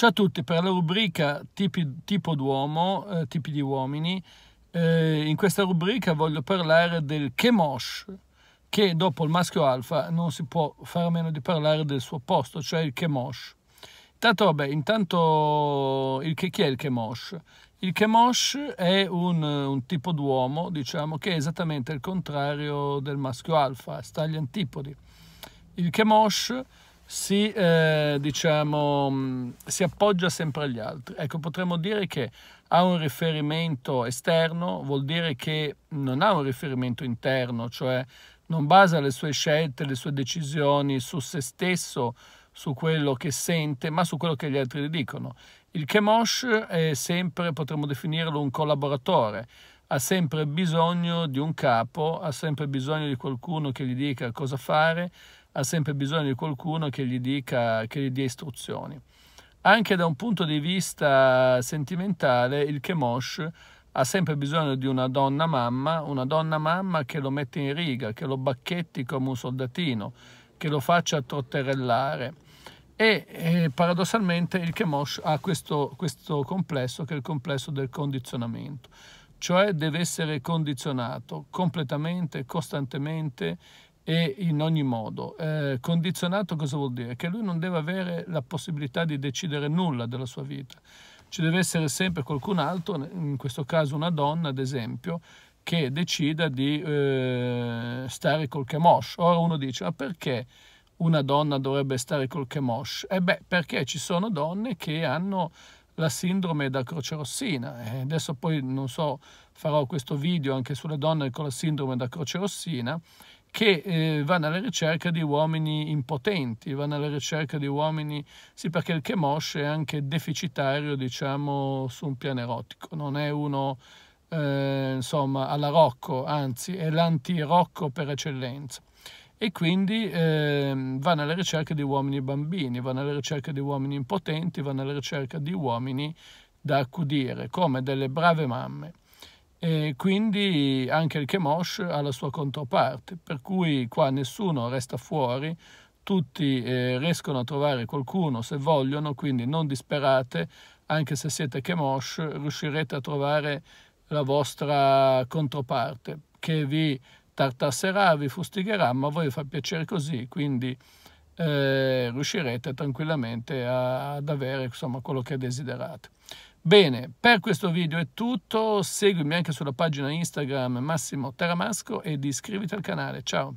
Ciao a tutti, per la rubrica tipi, tipo d'uomo, eh, tipi di uomini, eh, in questa rubrica voglio parlare del chemosh, che dopo il maschio alfa non si può fare a meno di parlare del suo posto, cioè il chemosh. Intanto, vabbè, intanto il, chi è il chemosh? Il chemosh è un, un tipo d'uomo, diciamo, che è esattamente il contrario del maschio alfa, sta agli antipodi. Il chemosh si, eh, diciamo, mm, si appoggia sempre agli altri. Ecco, potremmo dire che ha un riferimento esterno, vuol dire che non ha un riferimento interno, cioè non basa le sue scelte, le sue decisioni su se stesso, su quello che sente, ma su quello che gli altri gli dicono. Il Chemosh è sempre, potremmo definirlo, un collaboratore, ha sempre bisogno di un capo, ha sempre bisogno di qualcuno che gli dica cosa fare, ha sempre bisogno di qualcuno che gli dica, che gli dia istruzioni. Anche da un punto di vista sentimentale, il Chemosh ha sempre bisogno di una donna mamma, una donna mamma che lo mette in riga, che lo bacchetti come un soldatino, che lo faccia trotterellare. E eh, paradossalmente il Chemosh ha questo, questo complesso che è il complesso del condizionamento, cioè deve essere condizionato completamente, costantemente e in ogni modo. Eh, condizionato cosa vuol dire? Che lui non deve avere la possibilità di decidere nulla della sua vita. Ci deve essere sempre qualcun altro, in questo caso una donna ad esempio, che decida di eh, stare col Chemosh. Ora uno dice, ma perché una donna dovrebbe stare col Chemosh? E eh beh, perché ci sono donne che hanno la sindrome da croce rossina. E eh, adesso poi, non so, farò questo video anche sulle donne con la sindrome da croce rossina che eh, vanno alla ricerca di uomini impotenti, vanno alla ricerca di uomini, sì perché il Chemosh è anche deficitario diciamo su un piano erotico, non è uno eh, insomma alla Rocco, anzi è l'anti-Rocco per eccellenza e quindi eh, vanno alla ricerca di uomini bambini, vanno alla ricerca di uomini impotenti, vanno alla ricerca di uomini da accudire, come delle brave mamme e quindi anche il Chemosh ha la sua controparte, per cui qua nessuno resta fuori, tutti eh, riescono a trovare qualcuno se vogliono, quindi non disperate, anche se siete Chemosh riuscirete a trovare la vostra controparte che vi tartasserà, vi fustigherà, ma a voi fa piacere così, quindi eh, riuscirete tranquillamente a, ad avere insomma, quello che desiderate. Bene, per questo video è tutto, seguimi anche sulla pagina Instagram Massimo Teramasco ed iscriviti al canale, ciao!